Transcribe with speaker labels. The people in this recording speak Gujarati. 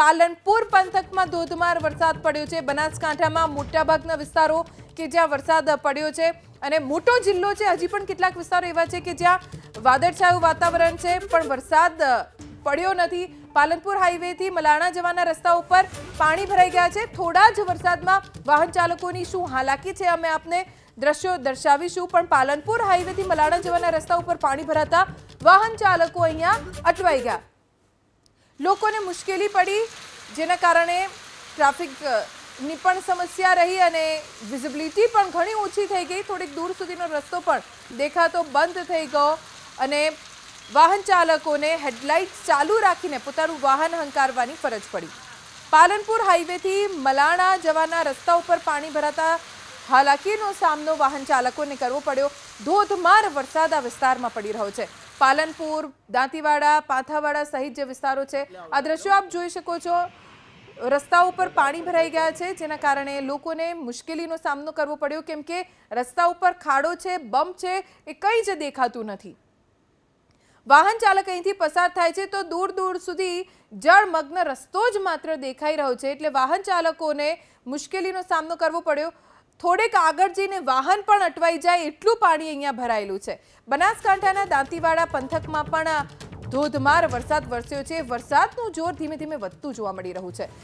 Speaker 1: પાલનપુર પંથકમાં ધોધમાર વરસાદ પડ્યો છે બનાસકાંઠામાં મોટાભાગના વિસ્તારો કે જ્યાં વરસાદ પડ્યો છે અને મોટો જિલ્લો છે હજી પણ કેટલાક વિસ્તારો એવા છે કે જ્યાં વાદળછાયું વાતાવરણ છે પણ વરસાદ પડ્યો નથી પાલનપુર હાઈવેથી મલાણા જવાના રસ્તા ઉપર પાણી ભરાઈ ગયા છે થોડા જ વરસાદમાં વાહન ચાલકોની શું હાલાકી છે અમે આપને દ્રશ્યો દર્શાવીશું પણ પાલનપુર હાઈવેથી મલાણા જવાના રસ્તા ઉપર પાણી ભરાતા વાહન ચાલકો અહીંયા અટવાઈ ગયા લોકોને મુશ્કેલી પડી જેના કારણે ટ્રાફિકની પણ સમસ્યા રહી અને વિઝિબિલિટી પણ ઘણી ઓછી થઈ ગઈ થોડીક દૂર સુધીનો રસ્તો પણ દેખાતો બંધ થઈ ગયો અને વાહન ચાલકોને હેડલાઇટ ચાલુ રાખીને પોતાનું વાહન હંકારવાની ફરજ પડી પાલનપુર હાઈવેથી મલાણા જવાના રસ્તા ઉપર પાણી ભરાતા હાલાકીનો સામનો વાહન ચાલકોને કરવો પડ્યો ધોધમાર વરસાદ આ વિસ્તારમાં પડી રહ્યો છે પાલનપુર દાંતીવાડા પાથાવાડા સહિત જે વિસ્તારો છે આ દ્રશ્યો આપ જોઈ શકો છો રસ્તા ઉપર પાણી ભરાઈ ગયા છે જેના કારણે લોકોને મુશ્કેલીનો સામનો કરવો પડ્યો કેમ કે રસ્તા ઉપર ખાડો છે બમ્પ છે એ કંઈ જ દેખાતું નથી વાહન ચાલક અહીંથી પસાર થાય છે તો દૂર દૂર સુધી જળમગ્ન રસ્તો જ માત્ર દેખાઈ રહ્યો છે એટલે વાહન ચાલકોને મુશ્કેલીનો સામનો કરવો પડ્યો થોડેક આગળ જઈને વાહન પણ અટવાઈ જાય એટલું પાણી અહીંયા ભરાયેલું છે બનાસકાંઠાના દાંતીવાડા પંથકમાં પણ ધોધમાર વરસાદ વરસ્યો છે વરસાદનું જોર ધીમે ધીમે વધતું જોવા મળી રહ્યું છે